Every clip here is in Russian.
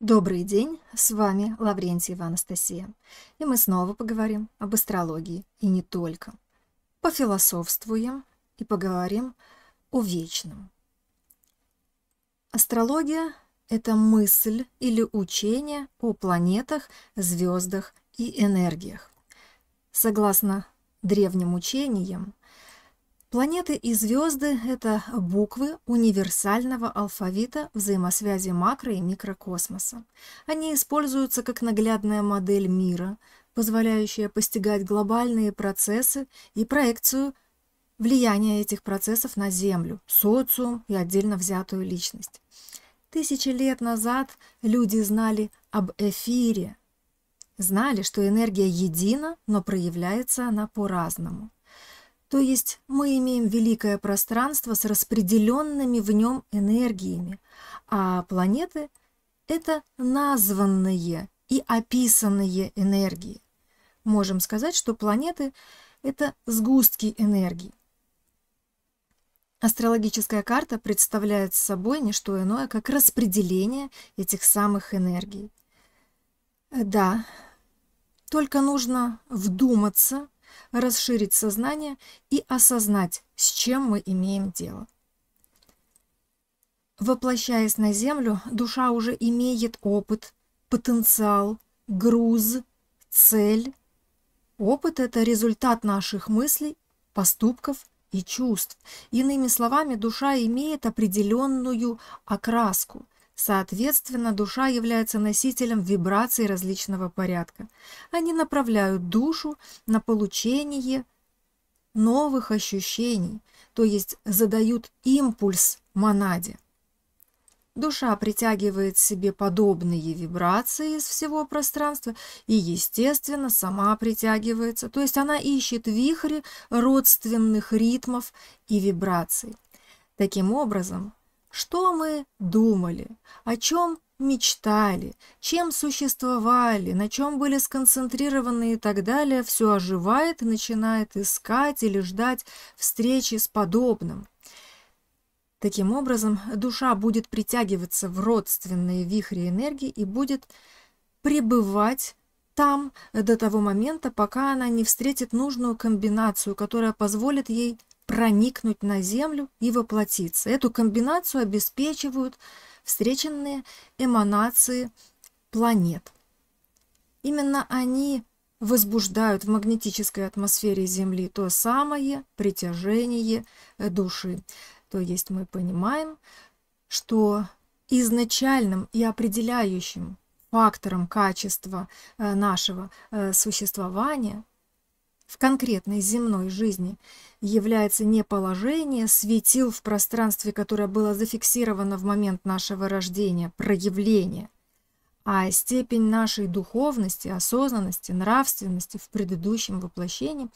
Добрый день, с вами Лаврентьева Анастасия, и мы снова поговорим об астрологии, и не только. Пофилософствуем и поговорим о вечном. Астрология – это мысль или учение о планетах, звездах и энергиях. Согласно древним учениям, Планеты и звезды – это буквы универсального алфавита взаимосвязи макро- и микрокосмоса. Они используются как наглядная модель мира, позволяющая постигать глобальные процессы и проекцию влияния этих процессов на Землю, социум и отдельно взятую личность. Тысячи лет назад люди знали об эфире, знали, что энергия едина, но проявляется она по-разному – то есть мы имеем великое пространство с распределенными в нем энергиями, а планеты – это названные и описанные энергии. Можем сказать, что планеты – это сгустки энергии. Астрологическая карта представляет собой не что иное, как распределение этих самых энергий. Э, да, только нужно вдуматься – расширить сознание и осознать, с чем мы имеем дело. Воплощаясь на землю, душа уже имеет опыт, потенциал, груз, цель. Опыт – это результат наших мыслей, поступков и чувств. Иными словами, душа имеет определенную окраску – Соответственно, душа является носителем вибраций различного порядка. Они направляют душу на получение новых ощущений, то есть задают импульс монаде. Душа притягивает себе подобные вибрации из всего пространства и, естественно, сама притягивается, то есть она ищет вихри родственных ритмов и вибраций. Таким образом, что мы думали, о чем мечтали, чем существовали, на чем были сконцентрированы и так далее, все оживает и начинает искать или ждать встречи с подобным. Таким образом, душа будет притягиваться в родственные вихри энергии и будет пребывать там до того момента, пока она не встретит нужную комбинацию, которая позволит ей проникнуть на землю и воплотиться. Эту комбинацию обеспечивают встреченные эманации планет. Именно они возбуждают в магнетической атмосфере Земли то самое притяжение души. То есть мы понимаем, что изначальным и определяющим фактором качества э, нашего э, существования в конкретной земной жизни является не положение светил в пространстве, которое было зафиксировано в момент нашего рождения, проявление, а степень нашей духовности, осознанности, нравственности в предыдущем воплощении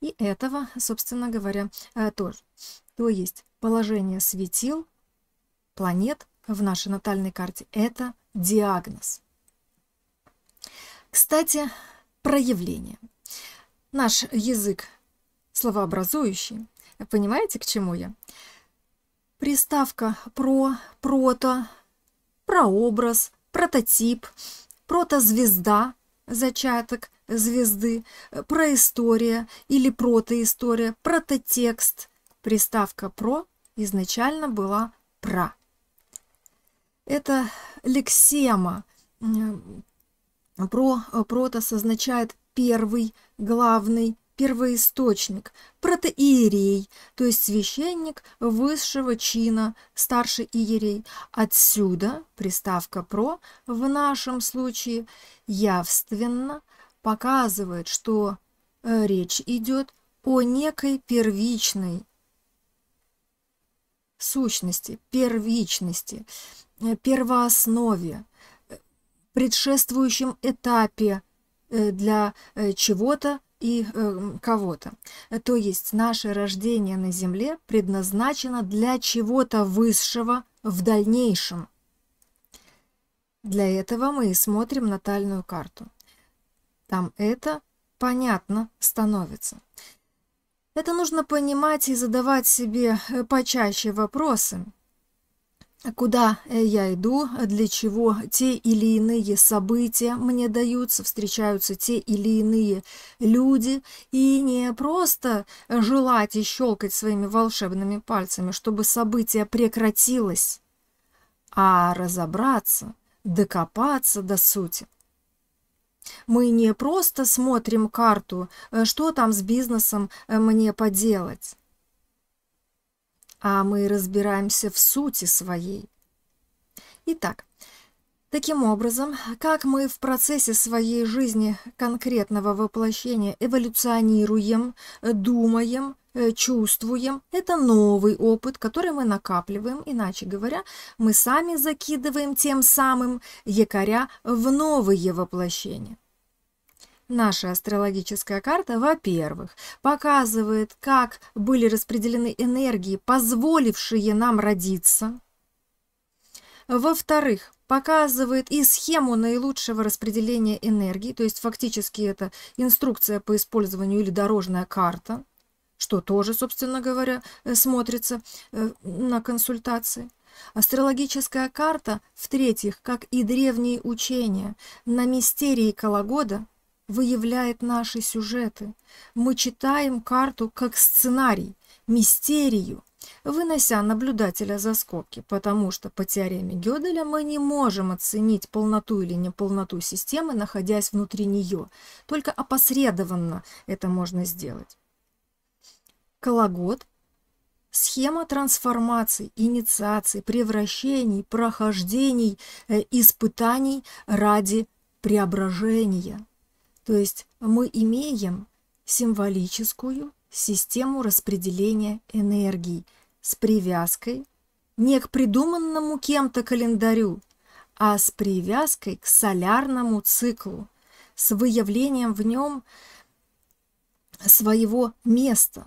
и этого, собственно говоря, э, тоже. То есть положение светил, планет в нашей натальной карте – это диагноз. Кстати, проявление – наш язык словообразующий. Понимаете, к чему я? Приставка «про», «прото», «прообраз», «прототип», «протозвезда», «зачаток», «звезды», «проистория» или «протоистория», «прототекст». Приставка «про» изначально была «про». Это лексема. «Про», «протос» означает первый, главный, первоисточник, протоиерей, то есть священник высшего чина, старший иерей. Отсюда приставка «про» в нашем случае явственно показывает, что э, речь идет о некой первичной сущности, первичности, э, первооснове, э, предшествующем этапе Э, для э, чего-то и э, кого-то. То есть наше рождение на Земле предназначено для чего-то высшего в дальнейшем. Для этого мы и смотрим натальную карту. Там это понятно становится. Это нужно понимать и задавать себе почаще вопросы, куда э, я иду, для чего те или иные события мне даются, встречаются те или иные люди, и не просто желать и щелкать своими волшебными пальцами, чтобы событие прекратилось, а разобраться, докопаться до сути. Мы не просто смотрим карту, э, что там с бизнесом э, мне поделать, а мы разбираемся в сути своей. Итак, таким образом, как мы в процессе своей жизни конкретного воплощения эволюционируем, думаем, э, чувствуем, это новый опыт, который мы накапливаем, иначе говоря, мы сами закидываем тем самым якоря в новые воплощения. Наша астрологическая карта, во-первых, показывает, как были распределены энергии, позволившие нам родиться. Во-вторых, показывает и схему наилучшего распределения энергии, то есть фактически это инструкция по использованию или дорожная карта, что тоже, собственно говоря, э, смотрится э, на консультации. Астрологическая карта, в-третьих, как и древние учения, на мистерии Калагода – выявляет наши сюжеты. Мы читаем карту как сценарий, мистерию, вынося наблюдателя за скобки, потому что по теореме Гёделя мы не можем оценить полноту или неполноту системы, находясь внутри нее. Только опосредованно это можно сделать. Кологод – схема трансформаций, инициаций, превращений, прохождений, э, испытаний ради преображения. То есть мы имеем символическую систему распределения энергий с привязкой не к придуманному кем-то календарю, а с привязкой к солярному циклу, с выявлением в нем своего места.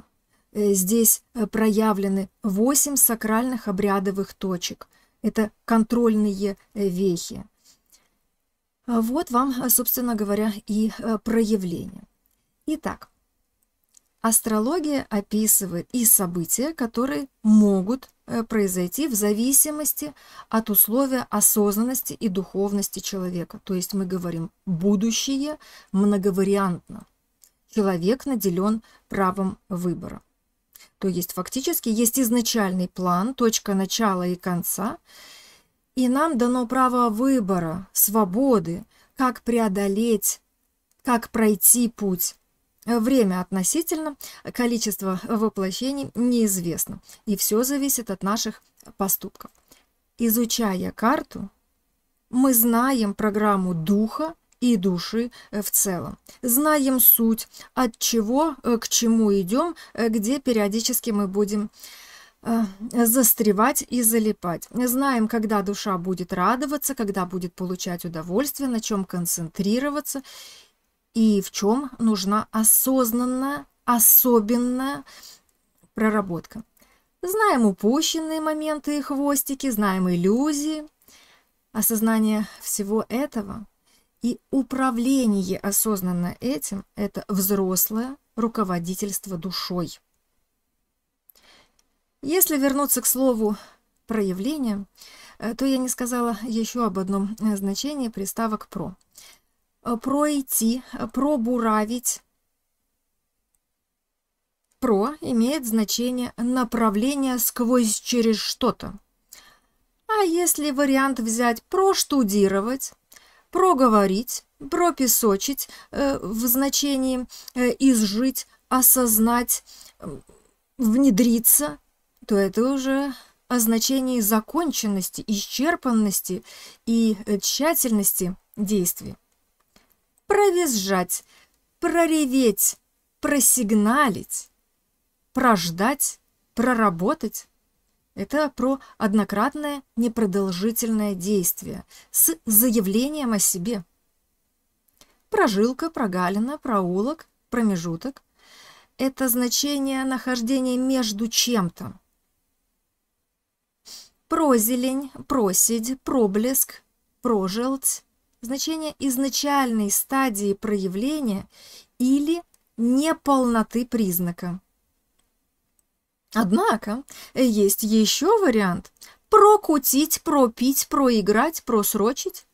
Э, здесь э, проявлены восемь сакральных обрядовых точек. Это контрольные э, вехи – а, вот вам, а, собственно говоря, и а, проявление. Итак, астрология описывает и события, которые могут э, произойти в зависимости от условия осознанности и духовности человека. То есть мы говорим будущее многовариантно. Человек наделен правом выбора. То есть фактически есть изначальный план, точка начала и конца – и нам дано право выбора, свободы, как преодолеть, как пройти путь. Время относительно, количество воплощений неизвестно, и все зависит от наших поступков. Изучая карту, мы знаем программу духа и души в целом. Знаем суть, от чего э, к чему идем, э, где периодически мы будем Э, застревать и залипать. Знаем, когда душа будет радоваться, когда будет получать удовольствие, на чем концентрироваться и в чем нужна осознанная, особенная проработка. Знаем упущенные моменты и хвостики, знаем иллюзии. Осознание всего этого и управление осознанно этим – это взрослое руководительство душой. Если вернуться к слову «проявление», э, то я не сказала еще об одном э, значении приставок «про». Э, «Пройти», «пробуравить», «про» имеет значение «направление сквозь через что-то». А если вариант взять «проштудировать», «проговорить», «пропесочить» в значении «изжить», «осознать», «внедриться», то это уже о значении законченности, исчерпанности и э, тщательности действий. Провизжать, прореветь, просигналить, прождать, проработать. Это про однократное непродолжительное действие с заявлением о себе. Прожилка, прогалина, проулок, промежуток – это значение нахождения между чем-то. Прозелень, просить, проблеск, прожелть – значение изначальной стадии проявления или неполноты признака. Однако есть еще вариант – прокутить, пропить, проиграть, просрочить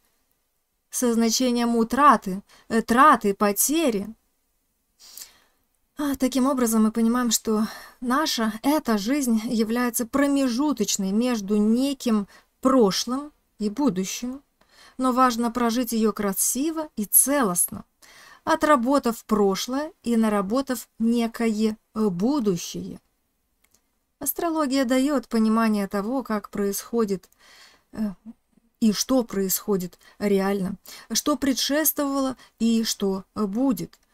со значением утраты, э, траты, потери – а, таким образом мы понимаем, что наша, эта жизнь является промежуточной между неким прошлым и будущим, но важно прожить ее красиво и целостно, отработав прошлое и наработав некое будущее. Астрология дает понимание того, как происходит э, и что происходит реально, что предшествовало и что будет –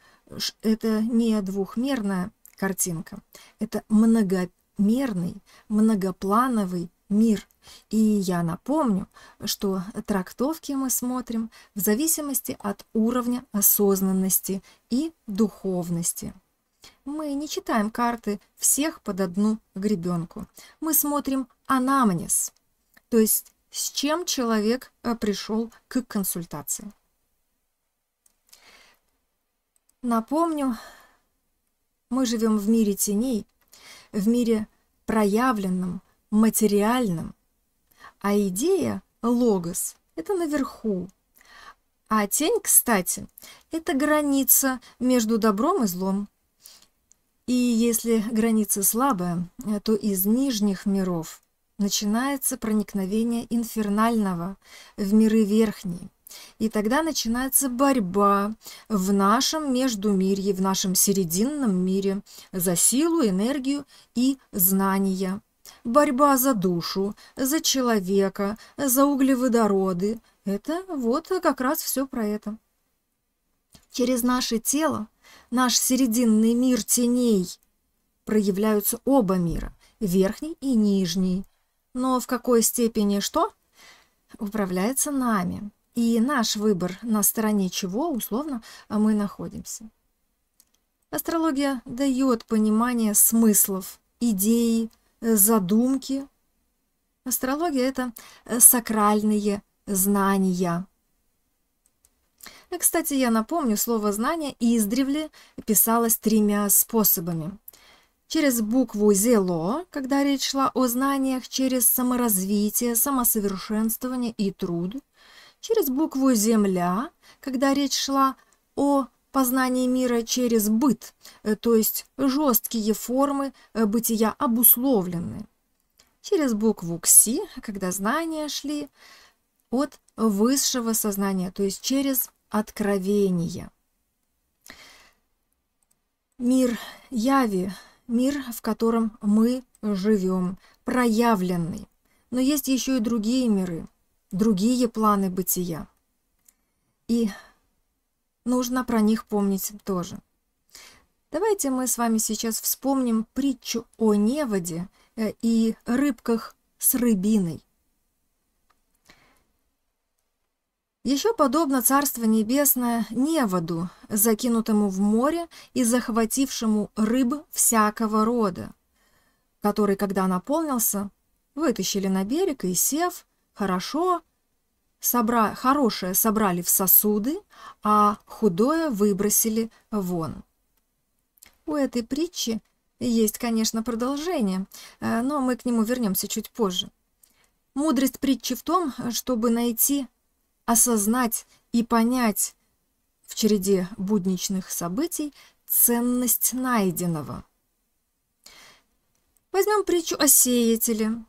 это не двухмерная картинка, это многомерный, многоплановый мир. И я напомню, что трактовки мы смотрим в зависимости от уровня осознанности и духовности. Мы не читаем карты всех под одну гребенку. Мы смотрим анамнез, то есть с чем человек э, пришел к консультации. Напомню, мы живем в мире теней, в мире проявленном, материальном, а идея – логос, это наверху. А тень, кстати, это граница между добром и злом. И если граница слабая, то из нижних миров начинается проникновение инфернального в миры верхние – и тогда начинается борьба в нашем междумирье, в нашем серединном мире за силу, энергию и знания. Борьба за душу, за человека, за углеводороды. Это вот как раз все про это. Через наше тело, наш серединный мир теней, проявляются оба мира, верхний и нижний. Но в какой степени что? Управляется нами и наш выбор, на стороне чего, условно, а мы находимся. Астрология дает понимание смыслов, идей э, задумки. Астрология – это э, сакральные знания. И, кстати, я напомню, слово «знание» издревле писалось тремя способами. Через букву «зело», когда речь шла о знаниях, через саморазвитие, самосовершенствование и труд – через букву «Земля», когда речь шла о познании мира через быт, э, то есть жесткие формы э, бытия обусловлены, через букву «Кси», когда знания шли от высшего сознания, то есть через откровение. Мир Яви, мир, в котором мы живем, проявленный. Но есть еще и другие миры – другие планы бытия. И нужно про них помнить тоже. Давайте мы с вами сейчас вспомним притчу о неводе э, и рыбках с рыбиной. Еще подобно Царство Небесное неводу, закинутому в море и захватившему рыб всякого рода, который, когда наполнился, вытащили на берег и, сев, хорошо, собра... хорошее собрали в сосуды, а худое выбросили вон. У этой притчи есть, конечно, продолжение, э, но мы к нему вернемся чуть позже. Мудрость притчи в том, чтобы найти, осознать и понять в череде будничных событий ценность найденного. Возьмем притчу о сеятеле,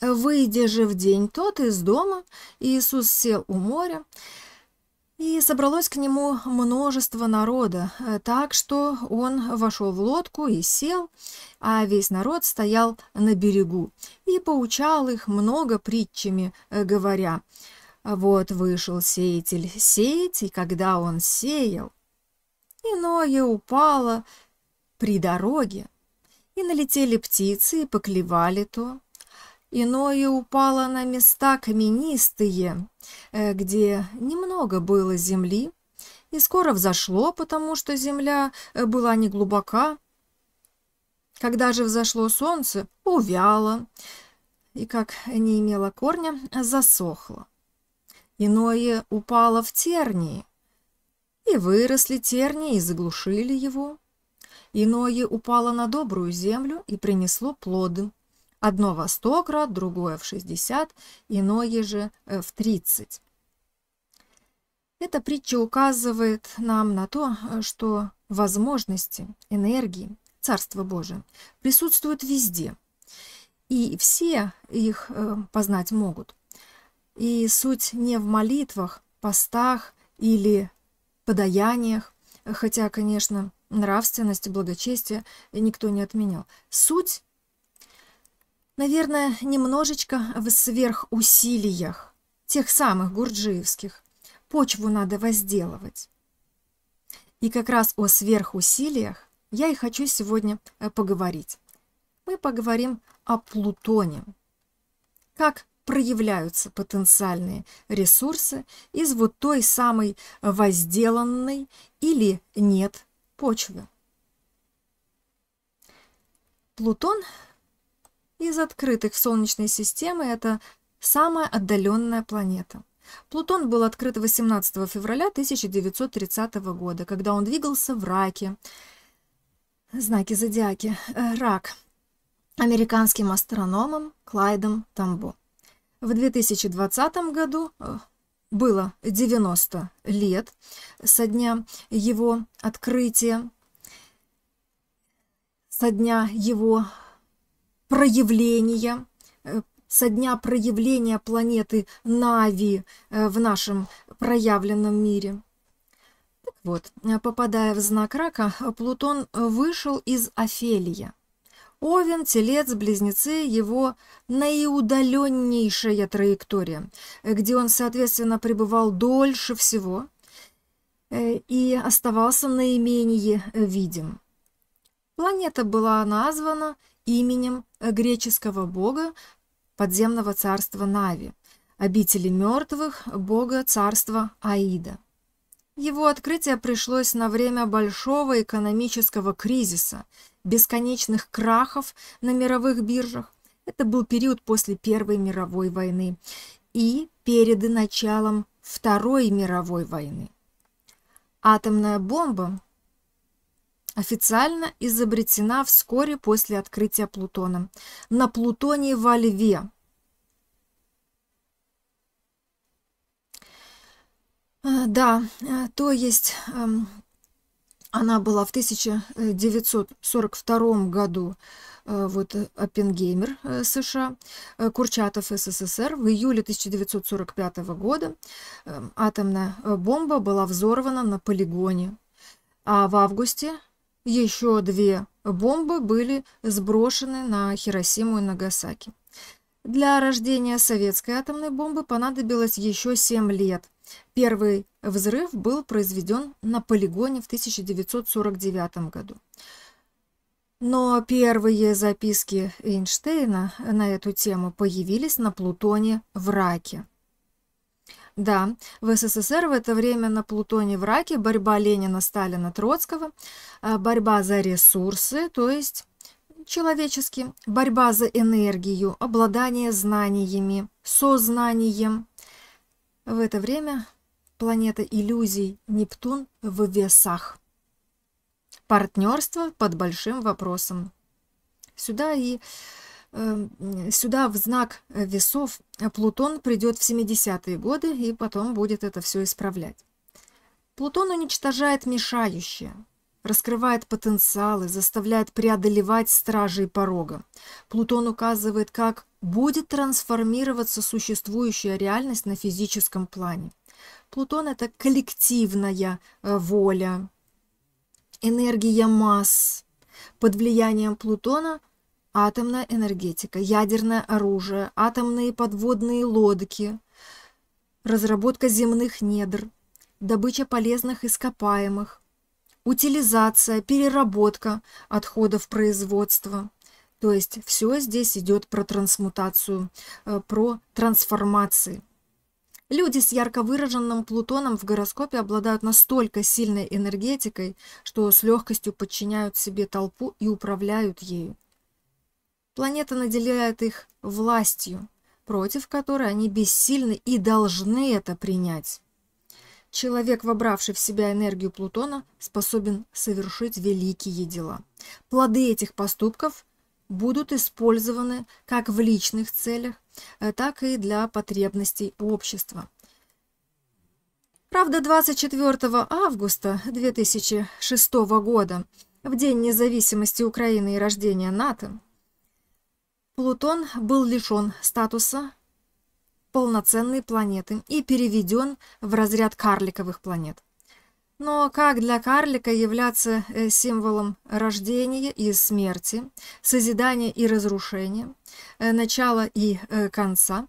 Выйдя же в день тот из дома, Иисус сел у моря, и собралось к нему множество народа, так что он вошел в лодку и сел, а весь народ стоял на берегу и поучал их много притчами, э, говоря, «Вот вышел сеятель сеять, и когда он сеял, и иное упало при дороге, и налетели птицы и поклевали то, Иное упало на места каменистые, э, где немного было земли, и скоро взошло, потому что земля э, была не глубока. Когда же взошло солнце, увяло, и, как не имело корня, засохло. Иное упало в тернии, и выросли тернии и заглушили его. Иное упало на добрую землю и принесло плоды. Одно во 100 крат, другое в 60, иное же э, в 30. Эта притча указывает нам на то, э, что возможности, энергии, Царство Божие присутствуют везде, и все их э, познать могут. И суть не в молитвах, постах или подаяниях, хотя, конечно, нравственность и благочестие никто не отменял. Суть Наверное, немножечко в сверхусилиях, тех самых гурджиевских. Почву надо возделывать. И как раз о сверхусилиях я и хочу сегодня э, поговорить. Мы поговорим о Плутоне. Как проявляются потенциальные ресурсы из вот той самой возделанной или нет почвы. Плутон из открытых в Солнечной системе это самая отдаленная планета. Плутон был открыт 18 февраля 1930 года, когда он двигался в раке. Знаки зодиаки. Э, рак. Американским астрономом Клайдом Тамбо. В 2020 году э, было 90 лет со дня его открытия, со дня его проявления, э, со дня проявления планеты Нави э, в нашем проявленном мире. Так вот, э, попадая в знак рака, Плутон вышел из Офелия. Овен, Телец, Близнецы – его наиудаленнейшая траектория, где он, соответственно, пребывал дольше всего и оставался наименее видим. Планета была названа – именем э, греческого бога подземного царства Нави, обители мертвых, бога царства Аида. Его открытие пришлось на время большого экономического кризиса, бесконечных крахов на мировых биржах. Это был период после Первой мировой войны и перед началом Второй мировой войны. Атомная бомба официально изобретена вскоре после открытия Плутона. На Плутоне во Льве. Э, да, э, то есть эм, она была в 1942 году э, вот Оппенгеймер США, Курчатов СССР. В июле 1945 года эм, атомная бомба была взорвана на полигоне. А в августе еще две бомбы были сброшены на Хиросиму и Нагасаки. Для рождения советской атомной бомбы понадобилось еще 7 лет. Первый взрыв был произведен на полигоне в 1949 году. Но первые записки Эйнштейна на эту тему появились на Плутоне в Раке. Да, в СССР в это время на Плутоне в Раке борьба Ленина, Сталина, Троцкого, а, борьба за ресурсы, то есть человечески, борьба за энергию, обладание знаниями, сознанием. В это время планета иллюзий Нептун в весах. Партнерство под большим вопросом. Сюда и Эм, сюда в знак э, весов э, Плутон придет в 70-е годы и потом будет это все исправлять. Плутон уничтожает мешающее, раскрывает потенциалы, заставляет преодолевать стражи и порога. Плутон указывает, как будет трансформироваться существующая реальность на физическом плане. Плутон – это коллективная э, воля, энергия масс. Под влиянием Плутона атомная энергетика, ядерное оружие, атомные подводные лодки, разработка земных недр, добыча полезных ископаемых, утилизация, переработка отходов производства. То есть все здесь идет про трансмутацию, э, про трансформации. Люди с ярко выраженным Плутоном в гороскопе обладают настолько сильной энергетикой, что с легкостью подчиняют себе толпу и управляют ею. Планета наделяет их властью, против которой они бессильны и должны это принять. Человек, вобравший в себя энергию Плутона, способен совершить великие дела. Плоды этих поступков будут использованы как в личных целях, э, так и для потребностей общества. Правда, 24 августа 2006 года, в День независимости Украины и рождения НАТО, Плутон был лишен статуса полноценной планеты и переведен в разряд карликовых планет. Но как для карлика являться э, символом рождения и смерти, созидания и разрушения, э, начала и э, конца?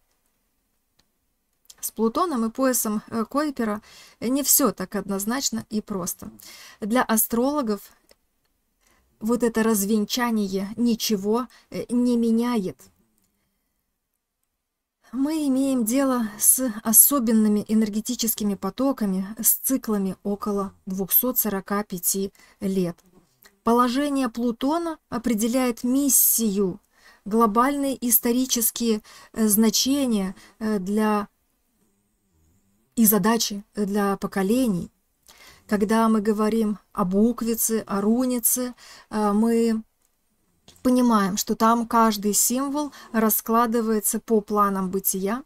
С Плутоном и поясом Койпера не все так однозначно и просто. Для астрологов вот это развенчание ничего э, не меняет. Мы имеем дело с особенными энергетическими потоками, с циклами около 245 лет. Положение Плутона определяет миссию, глобальные исторические э, значения э, для и задачи для поколений – когда мы говорим о буквице, о рунице, э, мы понимаем, что там каждый символ раскладывается по планам бытия,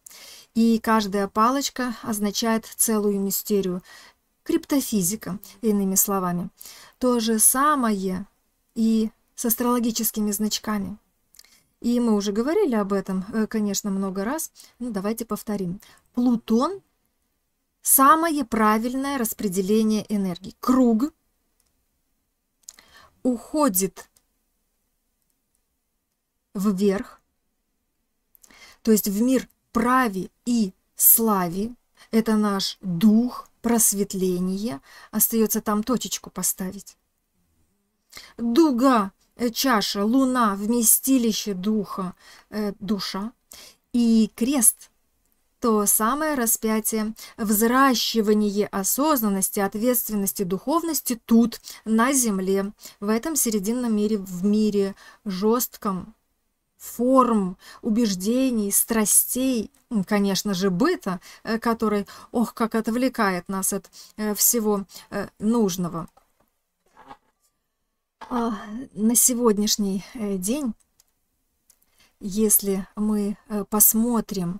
и каждая палочка означает целую мистерию. Криптофизика, иными словами. То же самое и с астрологическими значками. И мы уже говорили об этом, э, конечно, много раз, Ну, давайте повторим. Плутон самое правильное распределение энергии. Круг уходит вверх, то есть в мир праве и славе. Это наш дух, просветление. Остается там точечку поставить. Дуга, э, чаша, луна, вместилище духа, э, душа. И крест – то самое распятие. Взращивание осознанности, ответственности, духовности тут, на земле, в этом серединном мире, в мире жестком, форм, убеждений, страстей, конечно же, быта, э, который, ох, как отвлекает нас от э, всего э, нужного. А на сегодняшний день, если мы посмотрим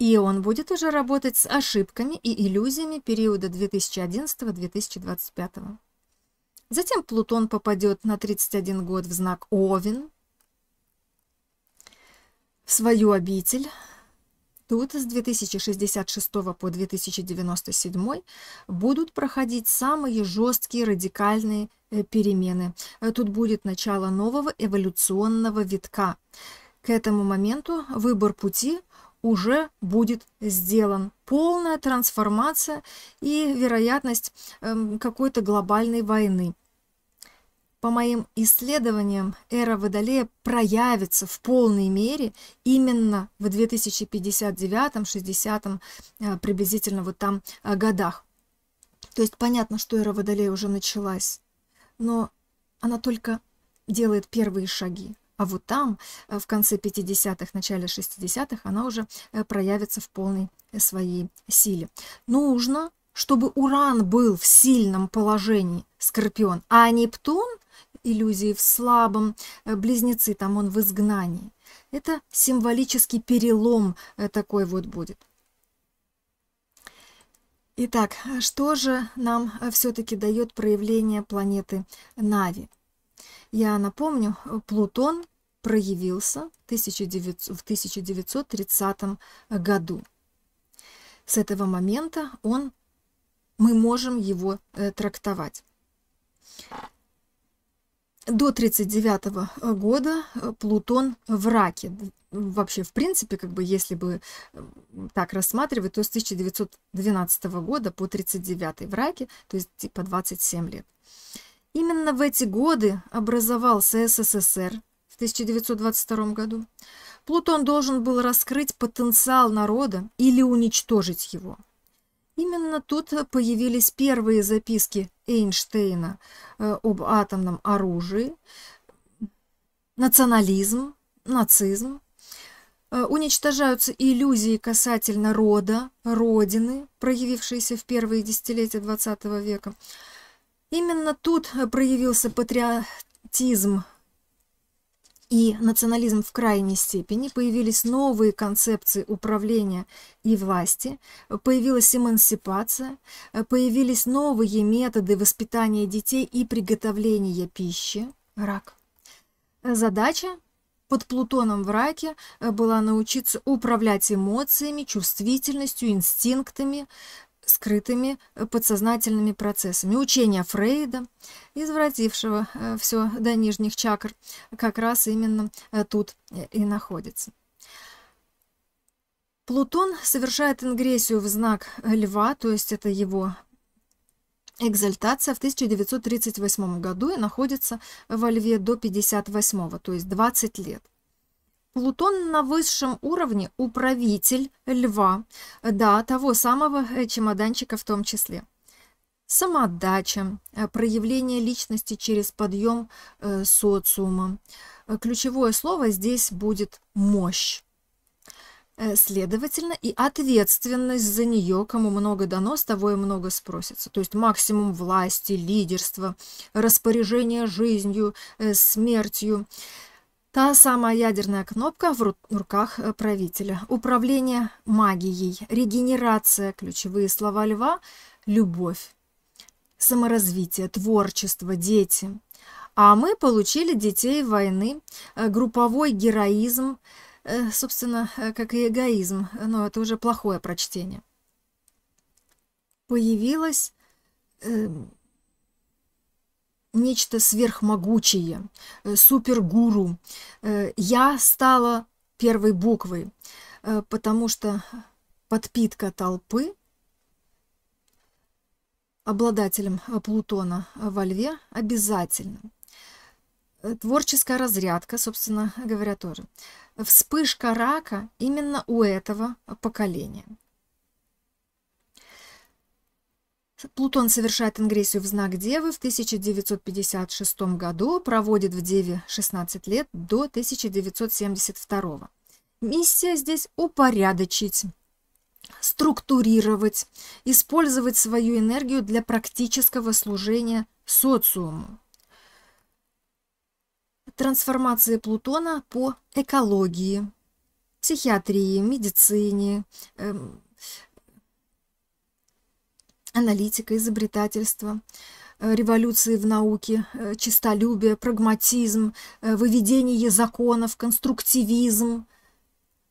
И он будет уже работать с ошибками и иллюзиями периода 2011-2025. Затем Плутон попадет на 31 год в знак Овен, в свою обитель. Тут с 2066 по 2097 будут проходить самые жесткие радикальные э, перемены. Э, тут будет начало нового эволюционного витка. К этому моменту выбор пути уже будет сделан. Полная трансформация и вероятность эм, какой-то глобальной войны. По моим исследованиям, эра Водолея проявится в полной мере именно в 2059-60 э, приблизительно вот там э, годах. То есть понятно, что эра Водолея уже началась, но она только делает первые шаги. А вот там, э, в конце 50-х, начале 60-х, она уже э, проявится в полной э, своей силе. Нужно, чтобы Уран был в сильном положении, Скорпион, а Нептун иллюзии в слабом, близнецы там он в изгнании. Это символический перелом такой вот будет. Итак, что же нам все-таки дает проявление планеты Нави? Я напомню, э, Плутон проявился в 1930 году. С этого момента он, мы можем его э, трактовать. До 1939 года э, Плутон в раке. Вообще, в принципе, как бы, если бы так рассматривать, то с 1912 года по 1939 в раке, то есть типа 27 лет. Именно в эти годы образовался СССР в 1922 году. Плутон должен был раскрыть потенциал народа или уничтожить его. Именно тут появились первые записки Эйнштейна э, об атомном оружии, национализм, нацизм. Э, уничтожаются иллюзии касательно рода, родины, проявившиеся в первые десятилетия XX века. Именно тут э, проявился патриотизм и национализм в крайней степени, появились новые концепции управления и власти, появилась эмансипация, э, появились новые методы воспитания детей и приготовления пищи, рак. Задача под Плутоном в раке э, была научиться управлять эмоциями, чувствительностью, инстинктами, скрытыми э, подсознательными процессами. Учение Фрейда, извратившего э, все до нижних чакр, как раз именно э, тут и находится. Плутон совершает ингрессию в знак льва, то есть это его экзальтация в 1938 году и находится во льве до 58, то есть 20 лет. Плутон на высшем уровне управитель льва, да, того самого э, чемоданчика в том числе. Самоотдача, э, проявление личности через подъем э, социума. Ключевое слово здесь будет «мощь» следовательно, и ответственность за нее, кому много дано, с того и много спросится. То есть максимум власти, лидерства, распоряжение жизнью, смертью. Та самая ядерная кнопка в руках э, правителя. Управление магией, регенерация, ключевые слова льва, любовь, саморазвитие, творчество, дети. А мы получили детей войны, э, групповой героизм, э, собственно, как и эгоизм, но это уже плохое прочтение. Появилась эм, нечто сверхмогучее, э, супергуру. Э, я стала первой буквой, э, потому что подпитка толпы обладателем Плутона во Льве обязательно. Творческая разрядка, собственно говоря, тоже. Вспышка рака именно у этого поколения – Плутон совершает ингрессию в знак Девы в 1956 году, проводит в Деве 16 лет до 1972. Миссия здесь упорядочить, структурировать, использовать свою энергию для практического служения социуму. Трансформации Плутона по экологии, психиатрии, медицине, эм, аналитика, изобретательство, э, революции в науке, э, чистолюбие, прагматизм, э, выведение законов, конструктивизм.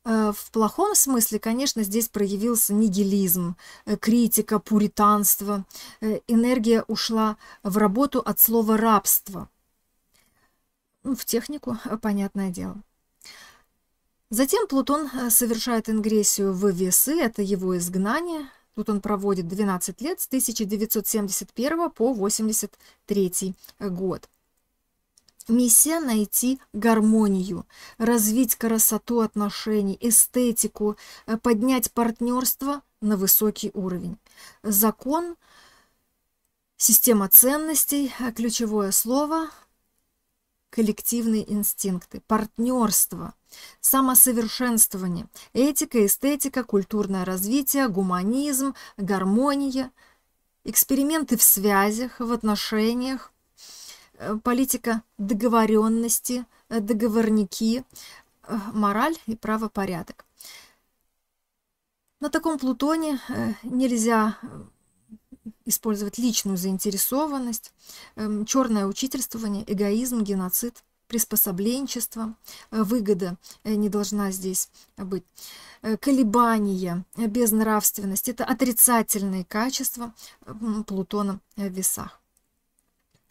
В плохом смысле, конечно, здесь проявился нигилизм, критика, пуританство. Энергия ушла в работу от слова «рабство». Ну, в технику, понятное дело. Затем Плутон совершает ингрессию в весы, это его изгнание – Тут он проводит 12 лет с 1971 по 1983 год. Миссия – найти гармонию, развить красоту отношений, эстетику, э, поднять партнерство на высокий уровень. Закон, система ценностей, э, ключевое слово – коллективные инстинкты, партнерство – Самосовершенствование, этика, эстетика, культурное развитие, гуманизм, гармония, эксперименты в связях, в отношениях, э, политика договоренности, э, договорники, э, мораль и правопорядок. На таком Плутоне нельзя использовать личную заинтересованность, эм, черное учительствование, эгоизм, геноцид – приспособленчество, э, выгода э, не должна здесь быть, э, колебания, безнравственность. Это отрицательные качества Плутона в весах.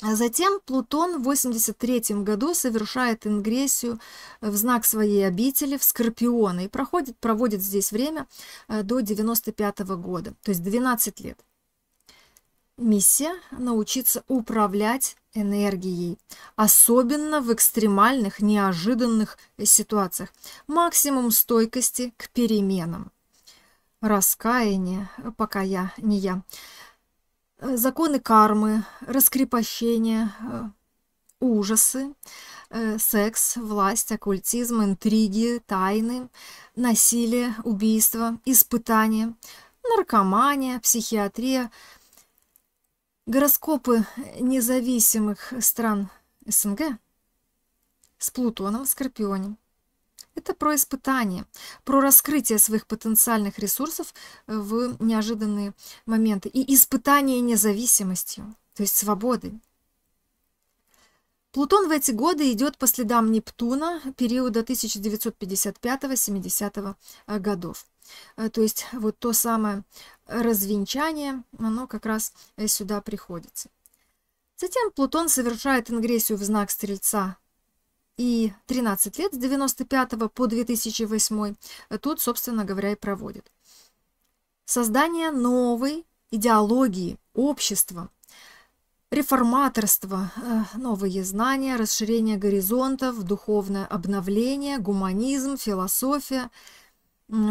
А затем Плутон в 83 году совершает ингрессию в знак своей обители в Скорпиона и проходит, проводит здесь время до 95 -го года, то есть 12 лет. Миссия – научиться управлять энергией, особенно в экстремальных, неожиданных э, ситуациях. Максимум стойкости к переменам. Раскаяние, э, пока я не я. Э, законы кармы, раскрепощение, ужасы, секс, власть, оккультизм, интриги, тайны, насилие, убийство, испытания, наркомания, психиатрия – Гороскопы независимых стран СНГ с Плутоном в Скорпионе. Это про испытание, про раскрытие своих потенциальных ресурсов э, в неожиданные моменты и испытание независимостью, то есть свободы. Плутон в эти годы идет по следам Нептуна периода 1955-70 годов. Э, то есть вот то самое э, развенчание, оно как раз э, сюда приходится. Затем Плутон совершает ингрессию в знак Стрельца и 13 лет с 95 по 2008 тут, собственно говоря, и проводит. Создание новой идеологии, общества, реформаторство, новые знания, расширение горизонтов, духовное обновление, гуманизм, философия –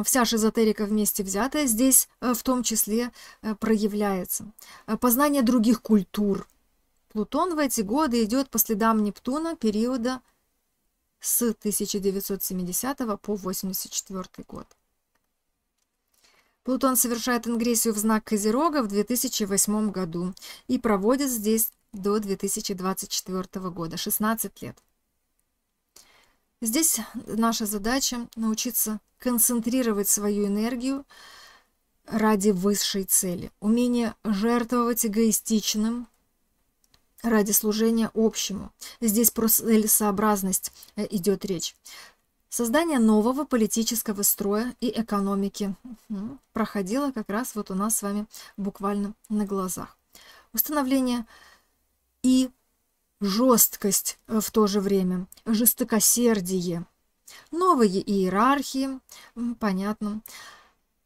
вся шизотерика вместе взятая здесь э, в том числе э, проявляется. Э, познание других культур. Плутон в эти годы идет по следам Нептуна периода с 1970 по 1984 год. Плутон совершает ингрессию в знак Козерога в 2008 году и проводит здесь до 2024 года, 16 лет. Здесь наша задача научиться концентрировать свою энергию ради высшей цели. Умение жертвовать эгоистичным ради служения общему. Здесь про целесообразность э, идет речь. Создание нового политического строя и экономики проходило как раз вот у нас с вами буквально на глазах. Установление и жесткость э, в то же время, жестокосердие. Новые иерархии, понятно,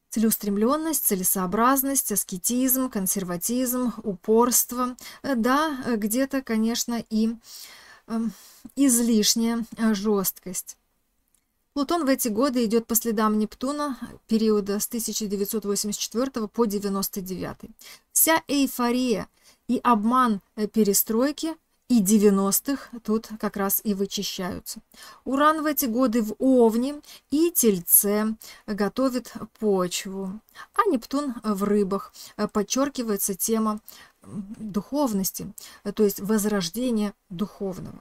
целеустремленность, целесообразность, аскетизм, консерватизм, упорство. Э, да, э, где-то, конечно, и эм, излишняя жесткость. Плутон в эти годы идет по следам Нептуна периода с 1984 по 1999. Вся эйфория и обман перестройки – и 90-х тут как раз и вычищаются. Уран в эти годы в Овне и Тельце готовит почву, а Нептун в Рыбах. Подчеркивается тема духовности, то есть возрождение духовного.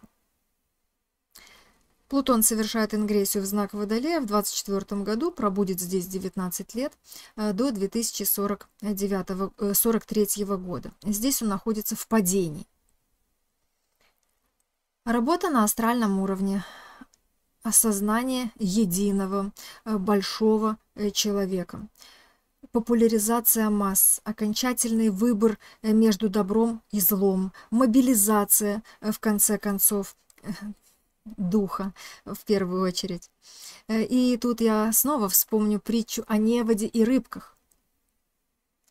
Плутон совершает ингрессию в знак Водолея в 24 году, пробудет здесь 19 лет, э, до 2043 э, года. Здесь он находится в падении. Работа на астральном уровне. Осознание единого, э, большого э, человека. Популяризация масс, окончательный выбор э, между добром и злом, мобилизация, в конце концов, духа в первую очередь. И тут я снова вспомню притчу о неводе и рыбках.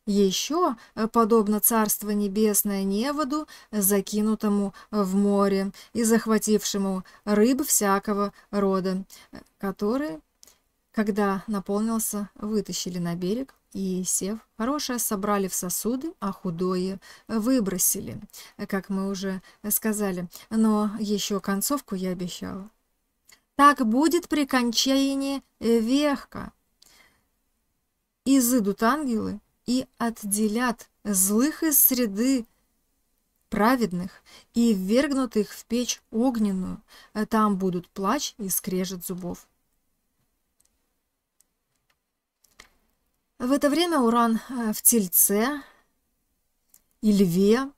Еще, э, подобно Царство Небесное неводу, закинутому э, в море и захватившему рыб всякого рода, э, которые, когда наполнился, вытащили на берег и, сев, хорошее собрали в сосуды, а худое выбросили, как мы уже сказали, но еще концовку я обещала. Так будет при кончании вехка. Изыдут ангелы и отделят злых из среды праведных и ввергнут их в печь огненную, там будут плач и скрежет зубов. В это время Уран э, в Тельце и Льве,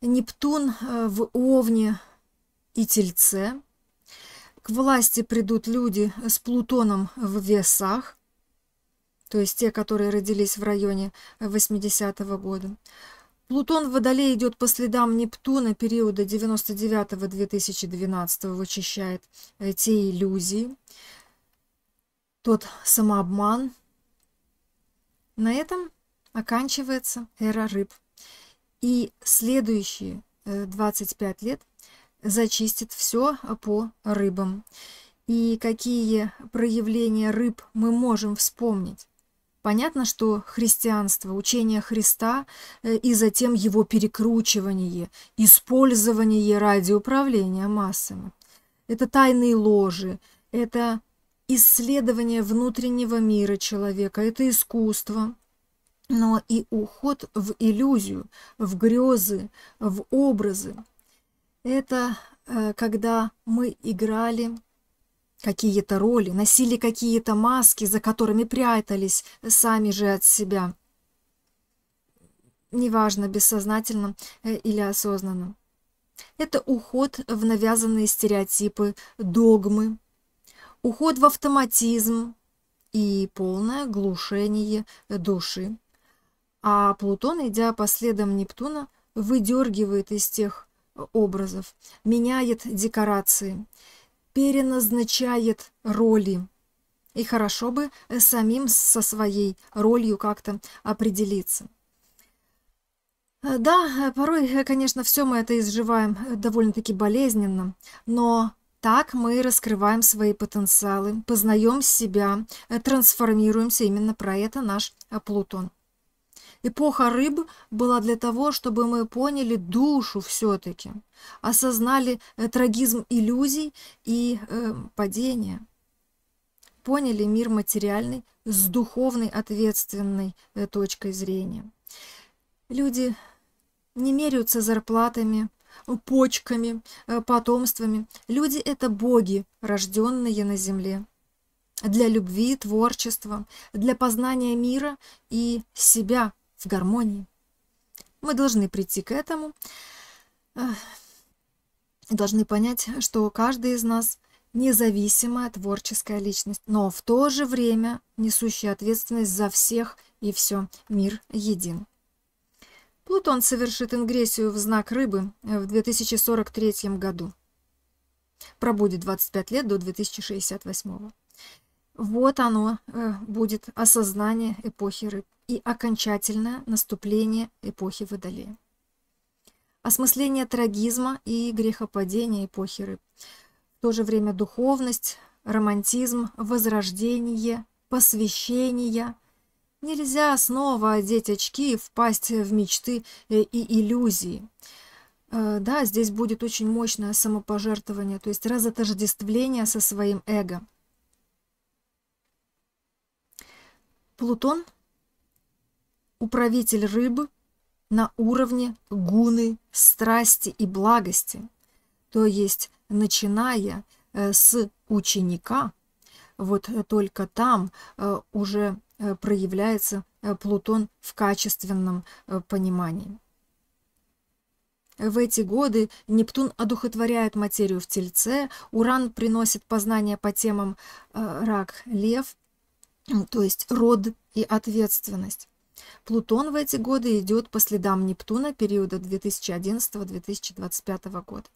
Нептун э, в Овне и Тельце. К власти придут люди с Плутоном в Весах, то есть те, которые родились в районе 80-го года. Плутон в Водолее идет по следам Нептуна периода 99-2012, вычищает э, те иллюзии, тот самообман. На этом оканчивается эра рыб. И следующие 25 э, лет зачистит все по рыбам. И какие проявления рыб мы можем вспомнить? Понятно, что христианство, учение Христа э, и затем его перекручивание, использование ради управления массами. Это тайные ложи, это исследование внутреннего мира человека, это искусство, но и уход в иллюзию, в грезы, в образы. Это э, когда мы играли Какие-то роли, носили какие-то маски, за которыми прятались сами же от себя. Неважно, бессознательно э, или осознанно. Это уход в навязанные стереотипы, догмы, уход в автоматизм и полное глушение души. А Плутон, идя по следам Нептуна, выдергивает из тех образов, меняет декорации – переназначает роли. И хорошо бы э, самим со своей ролью как-то определиться. Э, да, э, порой, конечно, все мы это изживаем довольно-таки болезненно, но так мы раскрываем свои потенциалы, познаем себя, трансформируемся. Именно про это наш Плутон. Эпоха рыб была для того, чтобы мы поняли душу все-таки, осознали э, трагизм иллюзий и э, падения, поняли мир материальный с духовной ответственной э, точкой зрения. Люди не меряются зарплатами, почками, э, потомствами. Люди – это боги, рожденные на земле для любви, творчества, для познания мира и себя в гармонии. Мы должны прийти к этому, должны понять, что каждый из нас независимая творческая личность, но в то же время несущая ответственность за всех и все. Мир един. Плутон совершит ингрессию в знак рыбы в 2043 году. Пробудет 25 лет до 2068. Вот оно э, будет осознание эпохи рыб и окончательное наступление эпохи Водолея. Осмысление трагизма и грехопадения эпохи рыб. В то же время духовность, романтизм, возрождение, посвящение. Нельзя снова одеть очки и впасть в мечты и иллюзии. Э, да, здесь будет очень мощное самопожертвование, то есть разотождествление со своим эго. Плутон – управитель рыбы на уровне гуны, страсти и благости, то есть начиная э, с ученика, вот только там э, уже э, проявляется Плутон в качественном понимании. В эти годы Нептун одухотворяет материю в Тельце, Уран приносит познания по темам рак-лев, то есть род и ответственность. Плутон в эти годы идет по следам Нептуна периода 2011-2025 года.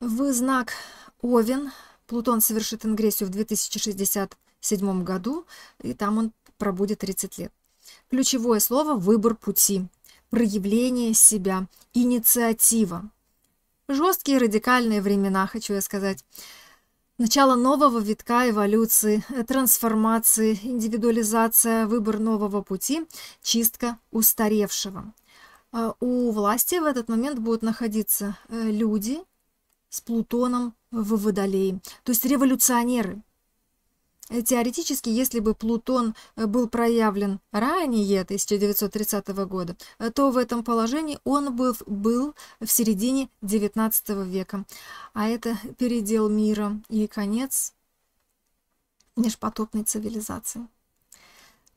В знак Овен Плутон совершит ингрессию в 2067 году, и там он пробудет 30 лет. Ключевое слово – выбор пути, проявление себя, инициатива. Жесткие радикальные времена, хочу я сказать. Начало нового витка эволюции, э, трансформации, индивидуализация, выбор нового пути, чистка устаревшего. Э, у власти в этот момент будут находиться э, люди с Плутоном в Водолее, то есть революционеры – Теоретически, если бы Плутон э, был проявлен ранее 1930 года, э, то в этом положении он бы был в середине XIX века. А это передел мира и конец межпотопной цивилизации.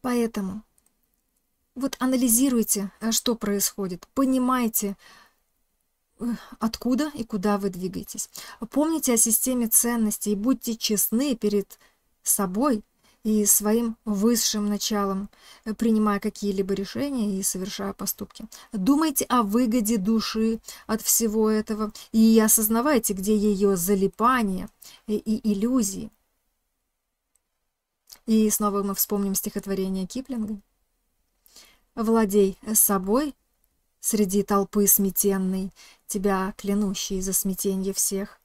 Поэтому вот анализируйте, э, что происходит, понимайте, откуда и куда вы двигаетесь. Помните о системе ценностей и будьте честны перед собой и своим высшим началом, э, принимая какие-либо решения и совершая поступки. Думайте о выгоде души от всего этого и осознавайте, где ее залипание и иллюзии. И снова мы вспомним стихотворение Киплинга. «Владей собой среди толпы сметенной, тебя клянущий за смятенье всех,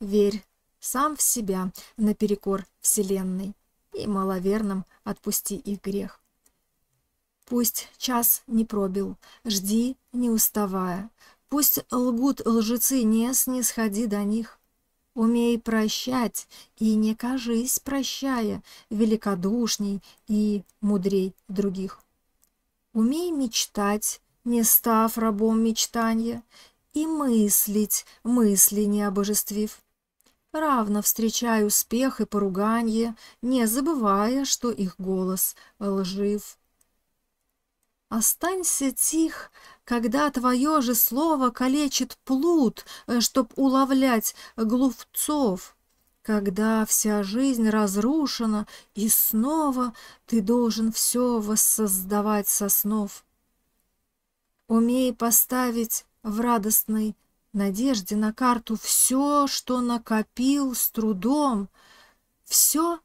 верь сам в себя, наперекор Вселенной, и маловерным отпусти их грех. Пусть час не пробил, жди, не уставая, пусть лгут лжецы, не снисходи до них. Умей прощать и не кажись, прощая, великодушней и мудрей других. Умей мечтать, не став рабом мечтания, и мыслить, мысли не обожествив равно встречая успех и поруганье, не забывая, что их голос лжив. Останься тих, когда твое же слово калечит плут, э, чтоб уловлять глупцов, когда вся жизнь разрушена, и снова ты должен все воссоздавать со снов. Умей поставить в радостный надежде на карту все, что накопил с трудом, все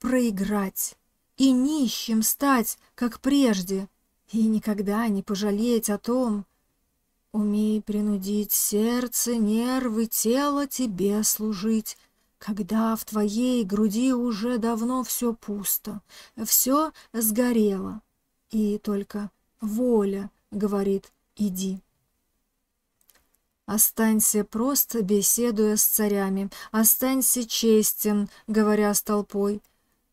проиграть и нищим стать, как прежде, и никогда не пожалеть о том, Умей принудить сердце, нервы, тело тебе служить, когда в твоей груди уже давно все пусто, все сгорело, и только воля говорит «иди». Останься просто, беседуя с царями, останься честен, говоря с толпой.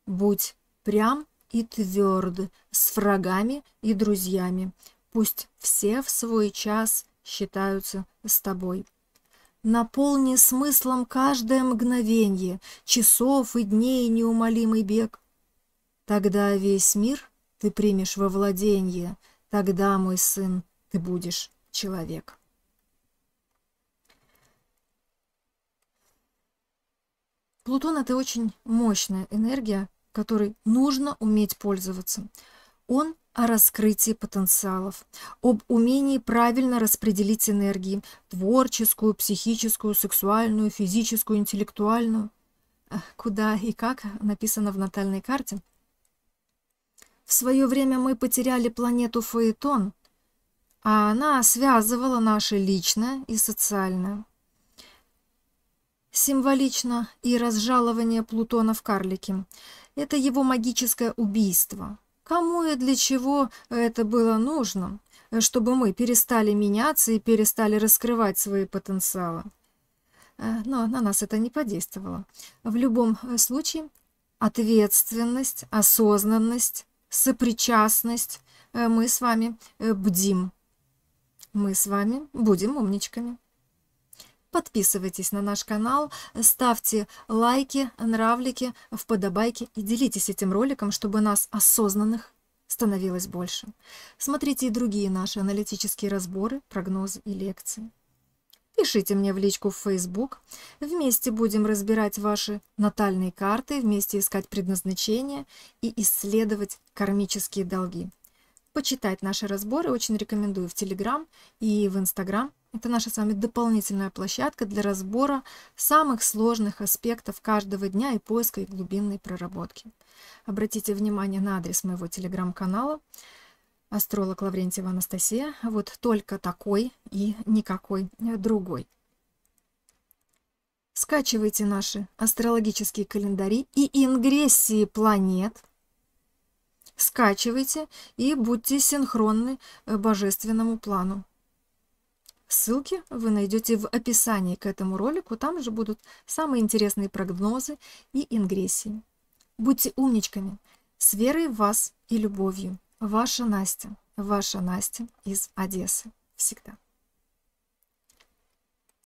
Будь прям и тверд с врагами и друзьями. Пусть все в свой час считаются с тобой. Наполни смыслом каждое мгновение, часов и дней неумолимый бег. Тогда весь мир ты примешь во владение, тогда, мой сын, ты будешь человек. Плутон это очень мощная энергия, которой нужно уметь пользоваться. Он о раскрытии потенциалов, об умении правильно распределить энергии – творческую, психическую, сексуальную, физическую, интеллектуальную. Куда и как написано в натальной карте. В свое время мы потеряли планету Фаэтон, а она связывала наше личное и социальное. Символично и разжалование Плутона в карлике. Это его магическое убийство. Кому и для чего это было нужно, чтобы мы перестали меняться и перестали раскрывать свои потенциалы? Э, но на нас это не подействовало. В любом э, случае, ответственность, осознанность, сопричастность э, мы с вами бдим. Мы с вами будем умничками. Подписывайтесь на наш канал, ставьте лайки, нравлики, в подобайки и делитесь этим роликом, чтобы нас осознанных становилось больше. Смотрите и другие наши аналитические разборы, прогнозы и лекции. Пишите мне в личку в Facebook. Вместе будем разбирать ваши натальные карты, вместе искать предназначение и исследовать кармические долги. Почитать наши разборы очень рекомендую в Telegram и в Instagram это наша с вами дополнительная площадка для разбора самых сложных аспектов каждого дня и поиска их глубинной проработки. Обратите внимание на адрес моего телеграм-канала «Астролог Лаврентьева Анастасия». Вот только такой и никакой другой. Скачивайте наши астрологические календари и ингрессии планет – скачивайте и будьте синхронны божественному плану. Ссылки вы найдете в описании к этому ролику, там же будут самые интересные прогнозы и ингрессии. Будьте умничками, с верой в вас и любовью. Ваша Настя, ваша Настя из Одессы. Всегда.